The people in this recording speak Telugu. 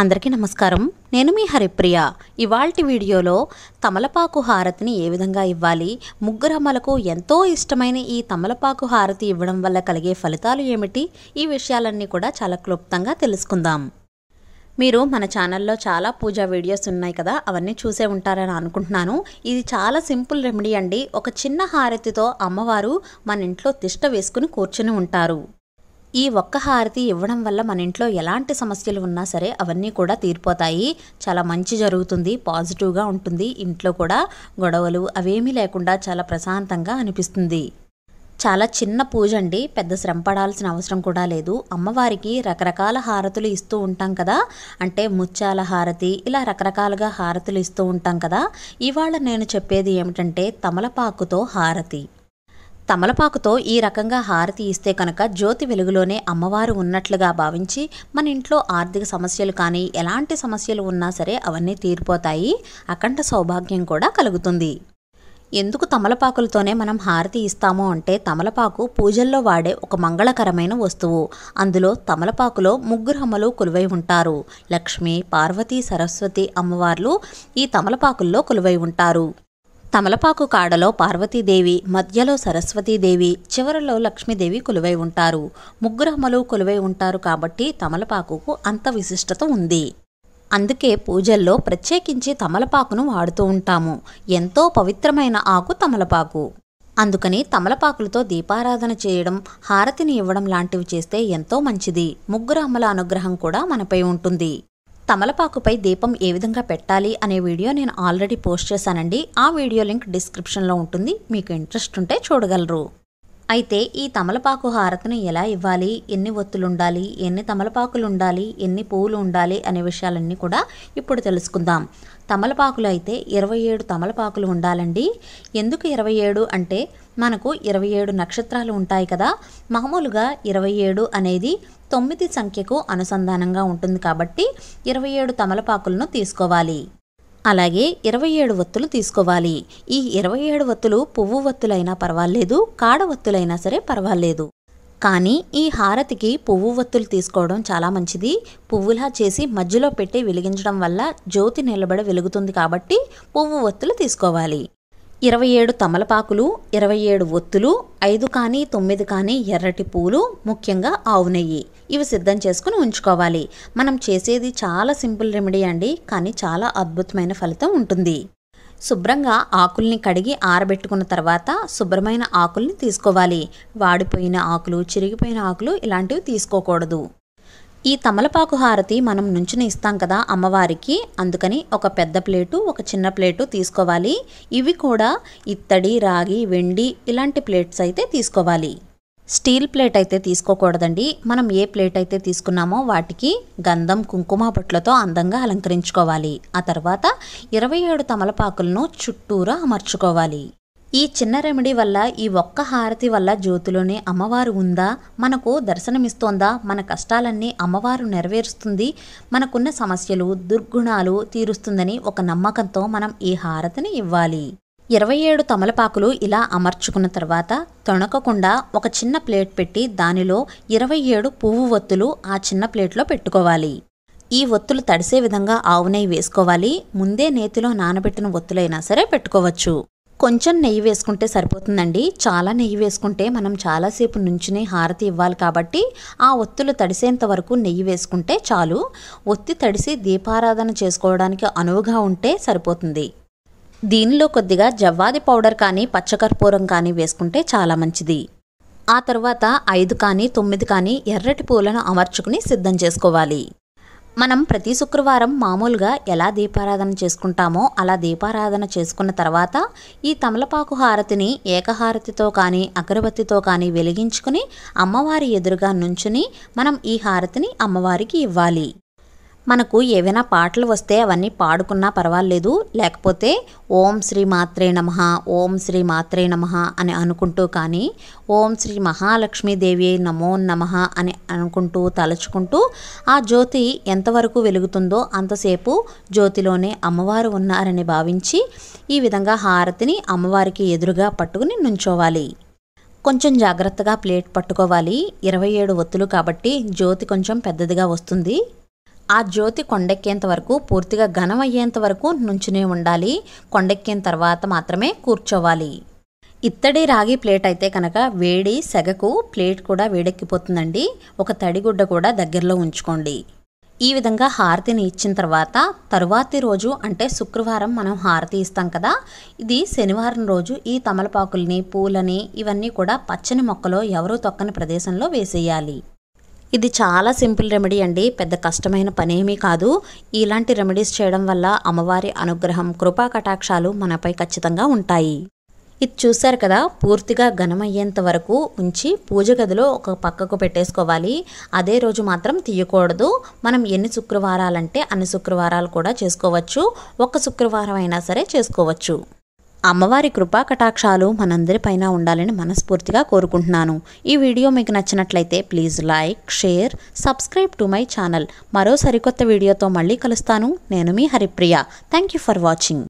అందరికీ నమస్కారం నేను మీ హరిప్రియ ఇవాల్టి వీడియోలో తమలపాకు హారతిని ఏ విధంగా ఇవ్వాలి ముగ్గురమ్మలకు ఎంతో ఇష్టమైన ఈ తమలపాకు హారతి ఇవ్వడం వల్ల కలిగే ఫలితాలు ఏమిటి ఈ విషయాలన్నీ కూడా చాలా క్లుప్తంగా తెలుసుకుందాం మీరు మన ఛానల్లో చాలా పూజా వీడియోస్ ఉన్నాయి కదా అవన్నీ చూసే ఉంటారని అనుకుంటున్నాను ఇది చాలా సింపుల్ రెమెడీ అండి ఒక చిన్న హారతితో అమ్మవారు మన ఇంట్లో తిష్ట వేసుకుని కూర్చుని ఉంటారు ఈ ఒక్క హారతి ఇవ్వడం వల్ల మన ఇంట్లో ఎలాంటి సమస్యలు ఉన్నా సరే అవన్నీ కూడా తీరిపోతాయి చాలా మంచి జరుగుతుంది పాజిటివ్గా ఉంటుంది ఇంట్లో కూడా గొడవలు అవేమీ లేకుండా చాలా ప్రశాంతంగా అనిపిస్తుంది చాలా చిన్న పూజ అండి పెద్ద శ్రమ పడాల్సిన అవసరం కూడా లేదు అమ్మవారికి రకరకాల హారతులు ఇస్తూ ఉంటాం కదా అంటే ముత్యాల హారతి ఇలా రకరకాలుగా హారతులు ఇస్తూ ఉంటాం కదా ఇవాళ నేను చెప్పేది ఏమిటంటే తమలపాకుతో హారతి తమలపాకుతో ఈ రకంగా హారతి ఇస్తే కనుక జ్యోతి వెలుగులోనే అమ్మవారు ఉన్నట్లుగా భావించి మన ఇంట్లో ఆర్థిక సమస్యలు కానీ ఎలాంటి సమస్యలు ఉన్నా సరే అవన్నీ తీరిపోతాయి అఖండ సౌభాగ్యం కూడా కలుగుతుంది ఎందుకు తమలపాకులతోనే మనం హారతి ఇస్తాము అంటే తమలపాకు పూజల్లో వాడే ఒక మంగళకరమైన వస్తువు అందులో తమలపాకులో ముగ్గురమ్మలు కొలువై ఉంటారు లక్ష్మి పార్వతి సరస్వతి అమ్మవార్లు ఈ తమలపాకుల్లో కొలువై ఉంటారు తమలపాకు కాడలో పార్వతీదేవి మధ్యలో సరస్వతీదేవి చివరలో లక్ష్మీదేవి కొలువై ఉంటారు ముగ్గురహములు కొలువై ఉంటారు కాబట్టి తమలపాకుకు అంత విశిష్టత ఉంది అందుకే పూజల్లో ప్రత్యేకించి తమలపాకును వాడుతూ ఉంటాము ఎంతో పవిత్రమైన ఆకు తమలపాకు అందుకని తమలపాకులతో దీపారాధన చేయడం హారతిని ఇవ్వడం లాంటివి చేస్తే ఎంతో మంచిది ముగ్గురు అమ్మల అనుగ్రహం కూడా మనపై ఉంటుంది తమలపాకుపై దీపం ఏ విధంగా పెట్టాలి అనే వీడియో నేను ఆల్రెడీ పోస్ట్ చేశానండి ఆ వీడియో లింక్ డిస్క్రిప్షన్లో ఉంటుంది మీకు ఇంట్రెస్ట్ ఉంటే చూడగలరు అయితే ఈ తమలపాకు హారతను ఎలా ఇవ్వాలి ఎన్ని ఒత్తులుండాలి ఎన్ని తమలపాకులు ఉండాలి ఎన్ని పువ్వులు ఉండాలి అనే విషయాలన్నీ కూడా ఇప్పుడు తెలుసుకుందాం తమలపాకులు అయితే ఇరవై ఏడు తమలపాకులు ఉండాలండి ఎందుకు ఇరవై ఏడు అంటే మనకు ఇరవై ఏడు నక్షత్రాలు ఉంటాయి కదా మామూలుగా ఇరవై ఏడు అనేది తొమ్మిది సంఖ్యకు అనుసంధానంగా ఉంటుంది కాబట్టి ఇరవై ఏడు తమలపాకులను తీసుకోవాలి అలాగే ఇరవై ఏడు వత్తులు తీసుకోవాలి ఈ ఇరవై ఏడు వత్తులు పువ్వు వత్తులైనా పర్వాలేదు కాడ వత్తులైనా సరే పర్వాలేదు కానీ ఈ హారతికి పువ్వు వత్తులు తీసుకోవడం చాలా మంచిది పువ్వులా చేసి మధ్యలో పెట్టి వెలిగించడం వల్ల జ్యోతి నిలబడి వెలుగుతుంది కాబట్టి పువ్వు వత్తులు తీసుకోవాలి ఇరవై ఏడు తమలపాకులు ఇరవై ఏడు ఒత్తులు ఐదు కానీ తొమ్మిది కానీ ఎర్రటి పూలు ముఖ్యంగా ఆవు నెయ్యి ఇవి సిద్ధం చేసుకుని ఉంచుకోవాలి మనం చేసేది చాలా సింపుల్ రెమెడీ అండి కానీ చాలా అద్భుతమైన ఫలితం ఉంటుంది శుభ్రంగా ఆకుల్ని కడిగి ఆరబెట్టుకున్న తర్వాత శుభ్రమైన ఆకుల్ని తీసుకోవాలి వాడిపోయిన ఆకులు చిరిగిపోయిన ఆకులు ఇలాంటివి తీసుకోకూడదు ఈ తమలపాకు హారతి మనం నుంచుని ఇస్తాం కదా అమ్మవారికి అందుకని ఒక పెద్ద ప్లేటు ఒక చిన్న ప్లేటు తీసుకోవాలి ఇవి కూడా ఇత్తడి రాగి వెండి ఇలాంటి ప్లేట్స్ అయితే తీసుకోవాలి స్టీల్ ప్లేట్ అయితే తీసుకోకూడదండి మనం ఏ ప్లేట్ అయితే తీసుకున్నామో వాటికి గంధం కుంకుమ బొట్లతో అందంగా అలంకరించుకోవాలి ఆ తర్వాత ఇరవై ఏడు తమలపాకులను చుట్టూరా అమర్చుకోవాలి ఈ చిన్న రెమెడీ వల్ల ఈ ఒక్క హారతి వల్ల జ్యోతిలోనే అమ్మవారు ఉందా మనకు దర్శనమిస్తోందా మన కష్టాలన్నీ అమ్మవారు నెరవేరుస్తుంది మనకున్న సమస్యలు దుర్గుణాలు తీరుస్తుందని ఒక నమ్మకంతో మనం ఈ హారతిని ఇవ్వాలి ఇరవై ఏడు తమలపాకులు ఇలా అమర్చుకున్న తర్వాత తొణకకుండా ఒక చిన్న ప్లేట్ పెట్టి దానిలో ఇరవై ఏడు పువ్వు ఒత్తులు ఆ చిన్న ప్లేట్లో పెట్టుకోవాలి ఈ ఒత్తులు తడిసే విధంగా ఆవు నెయ్యి వేసుకోవాలి ముందే నేతిలో నానబెట్టిన ఒత్తులైనా సరే పెట్టుకోవచ్చు కొంచెం నెయ్యి వేసుకుంటే సరిపోతుందండి చాలా నెయ్యి వేసుకుంటే మనం చాలాసేపు నుంచునే హారతి ఇవ్వాలి కాబట్టి ఆ ఒత్తులు తడిసేంత వరకు నెయ్యి వేసుకుంటే చాలు ఒత్తి తడిసి దీపారాధన చేసుకోవడానికి అనువుగా ఉంటే సరిపోతుంది దీనిలో కొద్దిగా జవ్వాది పౌడర్ కానీ పచ్చకర్పూరం కానీ వేసుకుంటే చాలా మంచిది ఆ తర్వాత ఐదు కానీ తొమ్మిది కానీ ఎర్రటి పూలను అమర్చుకుని సిద్ధం చేసుకోవాలి మనం ప్రతి శుక్రవారం మామూలుగా ఎలా దీపారాధన చేసుకుంటామో అలా దీపారాధన చేసుకున్న తర్వాత ఈ తమలపాకు హారతిని ఏకహారతితో కానీ అగరబత్తితో కానీ వెలిగించుకుని అమ్మవారి ఎదురుగా నుంచుని మనం ఈ హారతిని అమ్మవారికి ఇవ్వాలి మనకు ఏవైనా పాటలు వస్తే అవన్నీ పాడుకున్నా పర్వాలేదు లేకపోతే ఓం శ్రీ మాత్రే నమ ఓం శ్రీ మాత్రే నమ అని అనుకుంటూ కానీ ఓం శ్రీ మహాలక్ష్మీదేవి నమో నమ అని అనుకుంటూ తలుచుకుంటూ ఆ జ్యోతి ఎంతవరకు వెలుగుతుందో అంతసేపు జ్యోతిలోనే అమ్మవారు ఉన్నారని భావించి ఈ విధంగా హారతిని అమ్మవారికి ఎదురుగా పట్టుకుని నుంచోవాలి కొంచెం జాగ్రత్తగా ప్లేట్ పట్టుకోవాలి ఇరవై ఏడు ఒత్తులు కాబట్టి జ్యోతి కొంచెం పెద్దదిగా వస్తుంది ఆ జ్యోతి కొండెక్కేంత వరకు పూర్తిగా ఘనమయ్యేంత వరకు నుంచునే ఉండాలి కొండెక్కిన తర్వాత మాత్రమే కూర్చోవాలి ఇత్తడి రాగి ప్లేట్ అయితే కనుక వేడి సెగకు ప్లేట్ కూడా వేడెక్కిపోతుందండి ఒక తడిగుడ్డ కూడా దగ్గరలో ఉంచుకోండి ఈ విధంగా హారతిని ఇచ్చిన తర్వాత తరువాతి రోజు అంటే శుక్రవారం మనం హారతి ఇస్తాం కదా ఇది శనివారం రోజు ఈ తమలపాకుల్ని పూలని ఇవన్నీ కూడా పచ్చని మొక్కలో ఎవరూ తొక్కని ప్రదేశంలో వేసేయాలి ఇది చాలా సింపుల్ రెమెడీ అండి పెద్ద కష్టమైన పనేమీ కాదు ఇలాంటి రెమెడీస్ చేయడం వల్ల అమ్మవారి అనుగ్రహం కృపా కటాక్షాలు మనపై ఖచ్చితంగా ఉంటాయి ఇది చూశారు కదా పూర్తిగా ఘనమయ్యేంత వరకు ఉంచి పూజ గదిలో ఒక పక్కకు పెట్టేసుకోవాలి అదే రోజు మాత్రం తీయకూడదు మనం ఎన్ని శుక్రవారాలంటే అన్ని శుక్రవారాలు కూడా చేసుకోవచ్చు ఒక్క శుక్రవారం అయినా సరే చేసుకోవచ్చు అమ్మవారి కృపా కటాక్షాలు మనందరిపైన ఉండాలని మనస్ఫూర్తిగా కోరుకుంటున్నాను ఈ వీడియో మీకు నచ్చినట్లయితే please like share subscribe to my channel మరో సరికొత్త వీడియోతో మళ్ళీ కలుస్తాను నేను మీ Haripriya thank you for watching